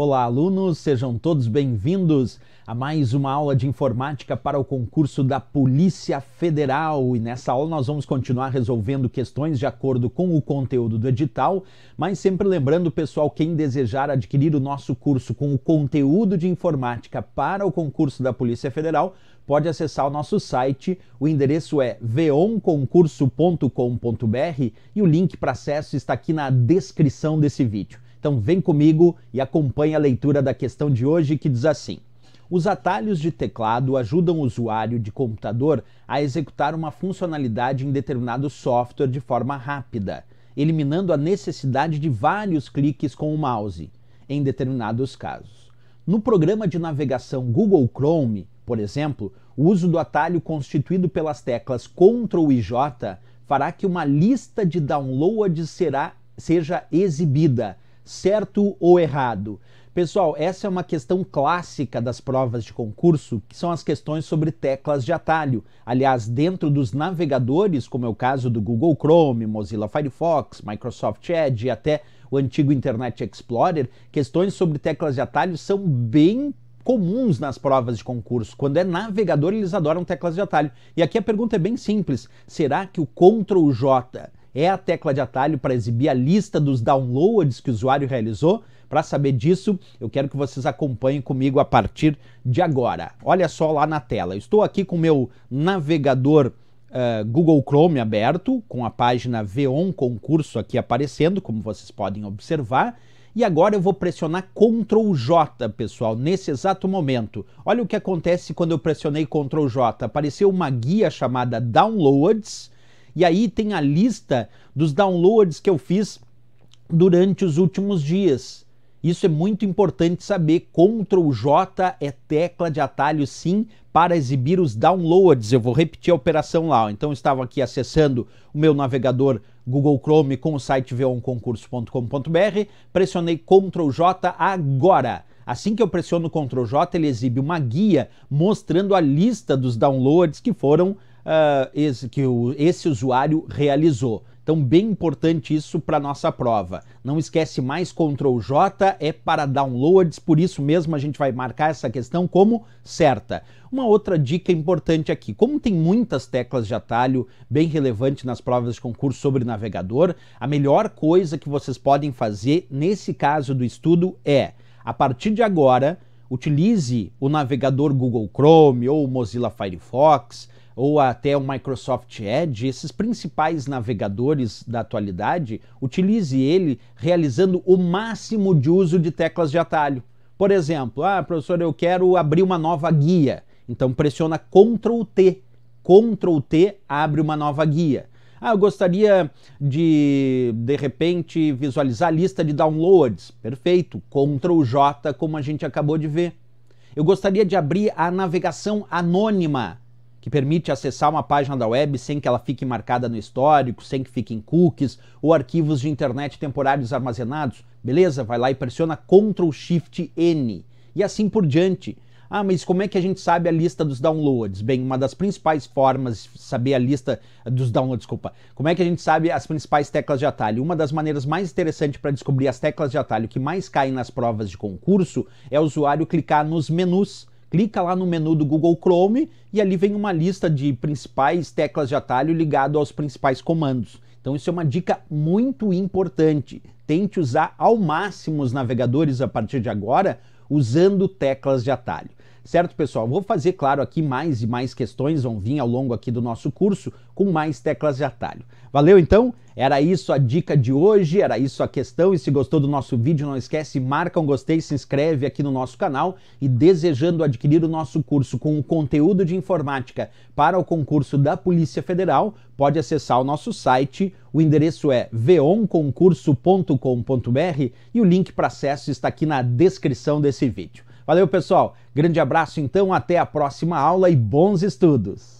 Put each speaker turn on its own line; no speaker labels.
Olá, alunos, sejam todos bem-vindos a mais uma aula de informática para o concurso da Polícia Federal. E nessa aula nós vamos continuar resolvendo questões de acordo com o conteúdo do edital, mas sempre lembrando, pessoal, quem desejar adquirir o nosso curso com o conteúdo de informática para o concurso da Polícia Federal, pode acessar o nosso site. O endereço é veonconcurso.com.br e o link para acesso está aqui na descrição desse vídeo. Então vem comigo e acompanhe a leitura da questão de hoje que diz assim: Os atalhos de teclado ajudam o usuário de computador a executar uma funcionalidade em determinado software de forma rápida, eliminando a necessidade de vários cliques com o mouse em determinados casos. No programa de navegação Google Chrome, por exemplo, o uso do atalho constituído pelas teclas Ctrl e J fará que uma lista de downloads será, seja exibida certo ou errado? Pessoal, essa é uma questão clássica das provas de concurso, que são as questões sobre teclas de atalho. Aliás, dentro dos navegadores, como é o caso do Google Chrome, Mozilla Firefox, Microsoft Edge e até o antigo Internet Explorer, questões sobre teclas de atalho são bem comuns nas provas de concurso. Quando é navegador, eles adoram teclas de atalho. E aqui a pergunta é bem simples: será que o Ctrl J é a tecla de atalho para exibir a lista dos downloads que o usuário realizou. Para saber disso, eu quero que vocês acompanhem comigo a partir de agora. Olha só lá na tela. Estou aqui com o meu navegador uh, Google Chrome aberto, com a página V1 Concurso aqui aparecendo, como vocês podem observar. E agora eu vou pressionar Ctrl J, pessoal, nesse exato momento. Olha o que acontece quando eu pressionei Ctrl J. Apareceu uma guia chamada Downloads e aí tem a lista dos downloads que eu fiz durante os últimos dias. Isso é muito importante saber. Ctrl J é tecla de atalho sim para exibir os downloads. Eu vou repetir a operação lá. Então eu estava aqui acessando o meu navegador Google Chrome com o site veonconcurso.com.br. pressionei Ctrl J agora. Assim que eu pressiono Ctrl J, ele exibe uma guia mostrando a lista dos downloads que foram uh, esse, que o, esse usuário realizou. Então, bem importante isso para nossa prova. Não esquece mais Ctrl J é para downloads, por isso mesmo a gente vai marcar essa questão como certa. Uma outra dica importante aqui, como tem muitas teclas de atalho bem relevante nas provas de concurso sobre navegador, a melhor coisa que vocês podem fazer nesse caso do estudo é, a partir de agora, utilize o navegador Google Chrome ou Mozilla Firefox ou até o Microsoft Edge, esses principais navegadores da atualidade, utilize ele realizando o máximo de uso de teclas de atalho. Por exemplo, ah, professor, eu quero abrir uma nova guia. Então pressiona Ctrl T. Ctrl T abre uma nova guia. Ah, eu gostaria de, de repente, visualizar a lista de downloads. Perfeito. Ctrl J, como a gente acabou de ver. Eu gostaria de abrir a navegação anônima que permite acessar uma página da web sem que ela fique marcada no histórico, sem que fiquem cookies ou arquivos de internet temporários armazenados. Beleza? Vai lá e pressiona Ctrl Shift N e assim por diante. Ah, mas como é que a gente sabe a lista dos downloads? Bem, uma das principais formas de saber a lista dos downloads, desculpa. Como é que a gente sabe as principais teclas de atalho? Uma das maneiras mais interessantes para descobrir as teclas de atalho que mais caem nas provas de concurso é o usuário clicar nos menus. Clica lá no menu do Google Chrome e ali vem uma lista de principais teclas de atalho ligado aos principais comandos. Então isso é uma dica muito importante. Tente usar ao máximo os navegadores a partir de agora usando teclas de atalho. Certo, pessoal? Vou fazer, claro, aqui mais e mais questões, vão vir ao longo aqui do nosso curso com mais teclas de atalho. Valeu, então? Era isso a dica de hoje, era isso a questão. E se gostou do nosso vídeo, não esquece, marca um gostei, se inscreve aqui no nosso canal. E desejando adquirir o nosso curso com o conteúdo de informática para o concurso da Polícia Federal, pode acessar o nosso site. O endereço é veonconcurso.com.br e o link para acesso está aqui na descrição desse vídeo. Valeu, pessoal. Grande abraço, então, até a próxima aula e bons estudos.